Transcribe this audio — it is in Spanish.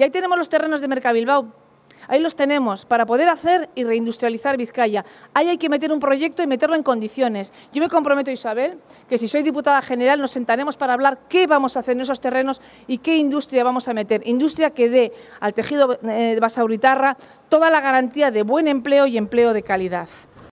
Y ahí tenemos los terrenos de Mercabilbao. Ahí los tenemos para poder hacer y reindustrializar Vizcaya. Ahí hay que meter un proyecto y meterlo en condiciones. Yo me comprometo, Isabel, que si soy diputada general nos sentaremos para hablar qué vamos a hacer en esos terrenos y qué industria vamos a meter. Industria que dé al tejido eh, basauritarra toda la garantía de buen empleo y empleo de calidad.